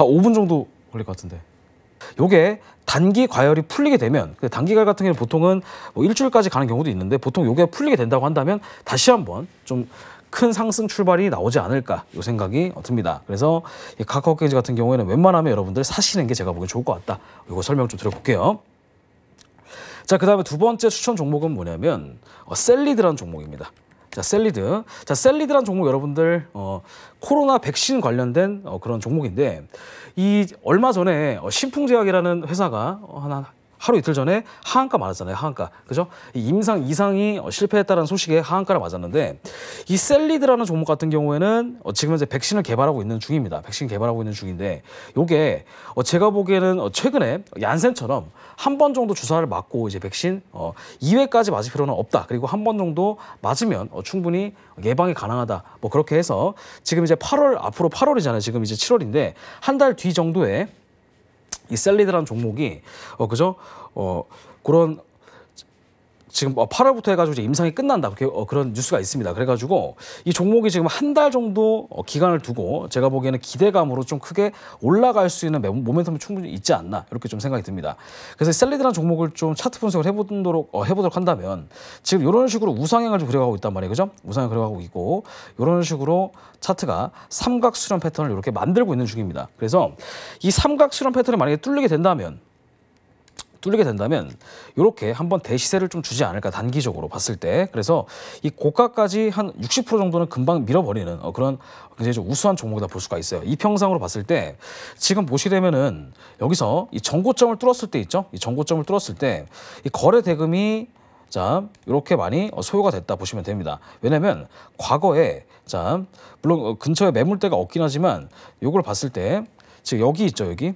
한 5분 정도 걸릴 것 같은데. 요게 단기 과열이 풀리게 되면 단기 과열 같은 경우는 보통은 뭐 일주일까지 가는 경우도 있는데 보통 요게 풀리게 된다고 한다면 다시 한번 좀 큰 상승 출발이 나오지 않을까 요 생각이 듭니다. 그래서 카카오 게이지 같은 경우에는 웬만하면 여러분들 사시는 게 제가 보기엔 좋을 것 같다. 이거 설명 좀 드려볼게요. 자, 그 다음에 두 번째 추천 종목은 뭐냐면 어, 셀리드라는 종목입니다. 자, 셀리드. 자, 셀리드란 종목 여러분들 어, 코로나 백신 관련된 어, 그런 종목인데 이 얼마 전에 어, 신풍제약이라는 회사가 어, 하나 하루 이틀 전에 하한가 맞았잖아요. 하한가. 그죠? 임상 이상이 실패했다는 소식에 하한가를 맞았는데 이 셀리드라는 종목 같은 경우에는 어, 지금 현재 백신을 개발하고 있는 중입니다. 백신 개발하고 있는 중인데 요게 어, 제가 보기에는 어, 최근에 얀센처럼 한 번 정도 주사를 맞고 이제 백신 2회까지 맞을 필요는 없다. 그리고 한 번 정도 맞으면 충분히 예방이 가능하다. 뭐 그렇게 해서 지금 이제 8월 앞으로 8월이잖아요. 지금 이제 7월인데 한 달 뒤 정도에 이 셀리드라는 종목이 어 그죠? 어 그런 지금 8월부터 뭐 해가지고 임상이 끝난다 어, 그런 렇게그 뉴스가 있습니다. 그래가지고 이 종목이 지금 한 달 정도 어, 기간을 두고 제가 보기에는 기대감으로 좀 크게 올라갈 수 있는 모멘텀이 충분히 있지 않나 이렇게 좀 생각이 듭니다. 그래서 셀리드란 종목을 좀 차트 분석을 해보도록 어, 해보도록 한다면 지금 이런 식으로 우상향을 좀 그려가고 있단 말이에요, 그죠? 우상향 그려가고 있고 이런 식으로 차트가 삼각수렴 패턴을 이렇게 만들고 있는 중입니다. 그래서 이 삼각수렴 패턴이 만약에 뚫리게 된다면 뚫리게 된다면 이렇게 한번 대시세를 좀 주지 않을까 단기적으로 봤을 때 그래서 이 고가까지 한 60% 정도는 금방 밀어버리는 어, 그런 굉장히 좀 우수한 종목이다 볼 수가 있어요. 이 평상으로 봤을 때 지금 보시게 되면은 여기서 이 정고점을 뚫었을 때 있죠. 이 정고점을 뚫었을 때 이 거래 대금이 자, 이렇게 많이 어, 소요가 됐다 보시면 됩니다. 왜냐면 과거에 자, 물론 어, 근처에 매물대가 없긴 하지만 이걸 봤을 때 지금 여기 있죠, 여기.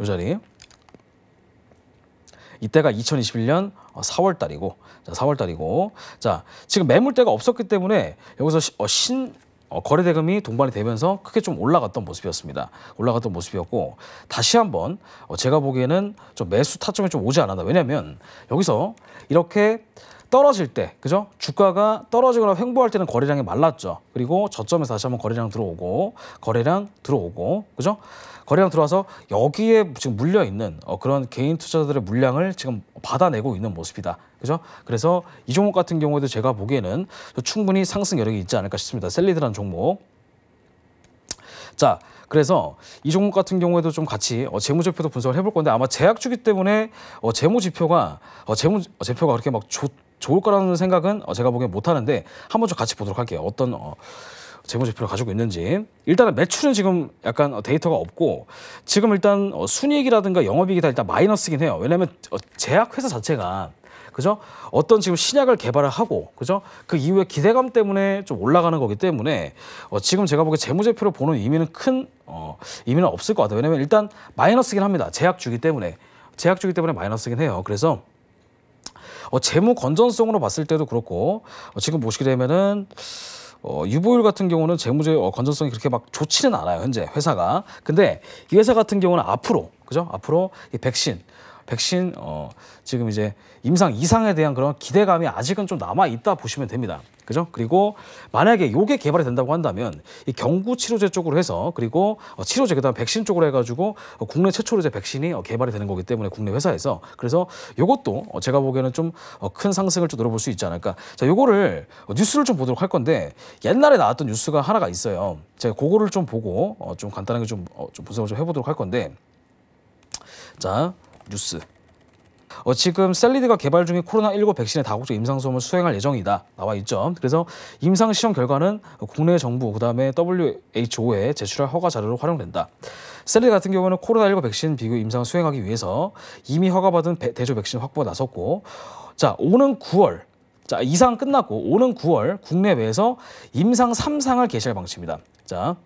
이 자리. 이때가 2021년 4월 어, 달이고 자, 4월 달이고 자, 지금 매물대가 없었기 때문에 여기서 시, 어, 신 어, 거래 대금이 동반이 되면서 크게 좀 올라갔던 모습이었습니다. 올라갔던 모습이었고 다시 한번 어, 제가 보기에는 좀 매수 타점이 좀 오지 않았나. 왜냐면 여기서 이렇게 떨어질 때, 그죠? 주가가 떨어지거나 횡보할 때는 거래량이 말랐죠. 그리고 저점에서 다시 한번 거래량 들어오고, 거래량 들어오고, 그죠? 거래량 들어와서 여기에 지금 물려 있는 어, 그런 개인 투자자들의 물량을 지금 받아내고 있는 모습이다. 그죠? 그래서 이 종목 같은 경우에도 제가 보기에는 충분히 상승 여력이 있지 않을까 싶습니다. 셀리드라는 종목. 자, 그래서 이 종목 같은 경우에도 좀 같이 어, 재무지표도 분석을 해볼 건데 아마 제약주기 때문에 어, 재무지표가 어, 재무 지표가 어, 그렇게 막 좋. 좋을 거라는 생각은 어, 제가 보기엔 못하는데 한번 좀 같이 보도록 할게요. 어떤 어, 재무제표를 가지고 있는지 일단은 매출은 지금 약간 어, 데이터가 없고 지금 일단 어, 순이익이라든가 영업이익이 다 일단 마이너스긴 해요. 왜냐하면 제약회사 자체가 그죠? 어떤 지금 신약을 개발을 하고 그죠? 그 이후에 기대감 때문에 좀 올라가는 거기 때문에 어, 지금 제가 보기엔 재무제표를 보는 의미는 큰 어, 의미는 없을 것 같아요. 왜냐면 하 일단 마이너스긴 합니다. 제약주기 때문에 제약주기 때문에 마이너스긴 해요. 그래서 어, 재무 건전성으로 봤을 때도 그렇고 어, 지금 보시게 되면은 어, 유보율 같은 경우는 재무제 어, 건전성이 그렇게 막 좋지는 않아요 현재 회사가 근데 이 회사 같은 경우는 앞으로 그죠 앞으로 이 백신 백신 어, 지금 이제 임상 이상에 대한 그런 기대감이 아직은 좀 남아 있다 보시면 됩니다. 그죠? 그리고 만약에 요게 개발이 된다고 한다면 이 경구 치료제 쪽으로 해서 그리고 어, 치료제 그다음 백신 쪽으로 해가지고 어, 국내 최초로 이제 백신이 어, 개발이 되는 거기 때문에 국내 회사에서 그래서 요것도 어, 제가 보기에는 좀큰 어, 상승을 좀 노려볼 수 있지 않을까. 자, 요거를 어, 뉴스를 좀 보도록 할 건데 옛날에 나왔던 뉴스가 하나가 있어요. 제가 그거를 좀 보고 어좀 간단하게 좀, 어, 좀 분석을 좀 해보도록 할 건데 자. 뉴스. 어, 지금 셀리드가 개발 중인 코로나19 백신의 다국적 임상시험을 수행할 예정이다. 나와 있죠. 그래서 임상시험 결과는 국내 정부, 그 다음에 WHO에 제출할 허가 자료로 활용된다. 셀리드 같은 경우는 코로나19 백신 비교 임상 수행하기 위해서 이미 허가받은 배, 대조 백신 확보가 나섰고, 자, 오는 9월, 자, 이상 끝났고, 오는 9월 국내외에서 임상 3상을 개시할 방침이다. 자,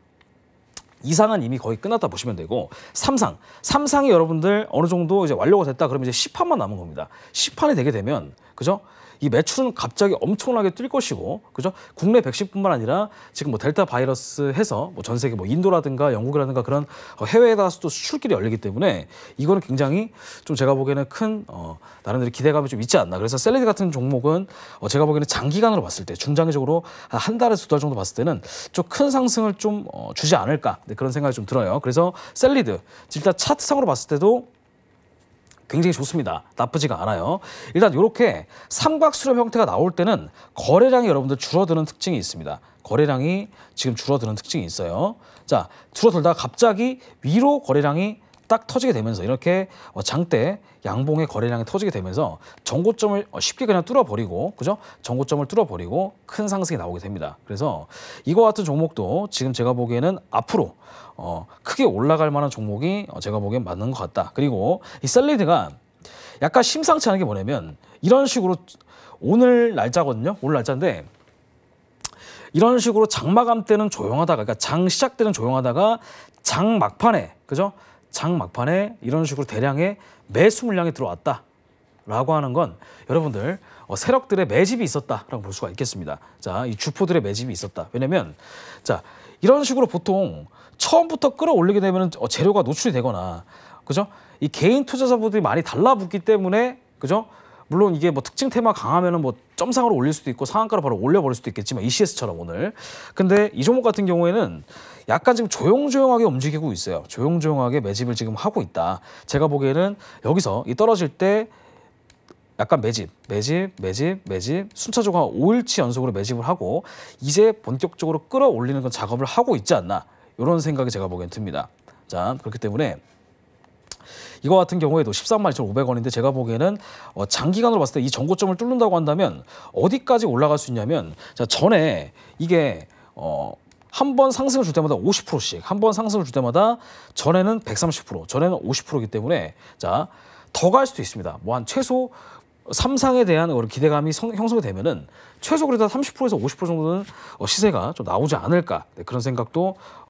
이상은 이미 거의 끝났다 보시면 되고 삼상삼상이 여러분들 어느 정도 이제 완료가 됐다 그러면 이제 시판만 남은 겁니다. 시판이 되게 되면 그죠? 이 매출은 갑자기 엄청나게 뛸 것이고 그죠? 국내 백신뿐만 아니라 지금 뭐 델타 바이러스 해서 뭐 전 세계 뭐 인도라든가 영국이라든가 그런 해외 에 다수도 수출길이 열리기 때문에 이거는 굉장히 좀 제가 보기에는 큰 어, 나름대로 기대감이 좀 있지 않나. 그래서 셀레드 같은 종목은 어, 제가 보기에는 장기간으로 봤을 때 중장기적으로 한 달에서 두 달 정도 봤을 때는 좀 큰 상승을 좀 어, 주지 않을까 네, 그런 생각이 좀 들어요. 그래서 셀리드 일단 차트상으로 봤을 때도 굉장히 좋습니다. 나쁘지가 않아요. 일단 이렇게 삼각 수렴 형태가 나올 때는 거래량이 여러분들 줄어드는 특징이 있습니다. 거래량이 지금 줄어드는 특징이 있어요. 자, 줄어들다가 갑자기 위로 거래량이 딱 터지게 되면서 이렇게 어, 장대 양봉의 거래량이 터지게 되면서 전고점을 어, 쉽게 그냥 뚫어버리고 그죠? 전고점을 뚫어버리고 큰 상승이 나오게 됩니다. 그래서 이거 같은 종목도 지금 제가 보기에는 앞으로 어, 크게 올라갈 만한 종목이 어, 제가 보기엔 맞는 것 같다. 그리고 이 셀리드가 약간 심상치 않은 게 뭐냐면 이런 식으로 오늘 날짜거든요. 오늘 날짜인데 이런 식으로 장 마감 때는 조용하다가 그러니까 장 시작 때는 조용하다가 장 막판에 그죠? 장 막판에 이런 식으로 대량의 매수 물량이 들어왔다. 라고 하는 건 여러분들 어, 세력들의 매집이 있었다라고 볼 수가 있겠습니다. 자, 이 주포들의 매집이 있었다. 왜냐면 자, 이런 식으로 보통 처음부터 끌어올리게 되면 어, 재료가 노출이 되거나 그죠? 이 개인 투자자분들이 많이 달라붙기 때문에 그죠? 물론 이게 뭐 특징 테마 강하면은 뭐 점상으로 올릴 수도 있고 상한가로 바로 올려버릴 수도 있겠지만 ECS처럼 오늘 근데 이 종목 같은 경우에는 약간 지금 조용조용하게 움직이고 있어요 조용조용하게 매집을 지금 하고 있다 제가 보기에는 여기서 이 떨어질 때 약간 매집, 매집, 매집, 매집 순차적으로 5일치 연속으로 매집을 하고 이제 본격적으로 끌어올리는 건 작업을 하고 있지 않나 이런 생각이 제가 보기엔 듭니다 자 그렇기 때문에 이거 같은 경우에도 131,500원인데 제가 보기에는 어, 장기간으로 봤을 때이 전고점을 뚫는다고 한다면 어디까지 올라갈 수 있냐면 자, 전에 이게 어, 한 번 상승을 줄 때마다 50%씩 한 번 상승을 줄 때마다 전에는 130% 전에는 50%이기 때문에 자더 갈 수도 있습니다. 뭐 한 최소 삼상에 대한 그런 기대감이 성, 형성이 되면은 최소 그래도 30%에서 50% 정도는 어, 시세가 좀 나오지 않을까 네, 그런 생각도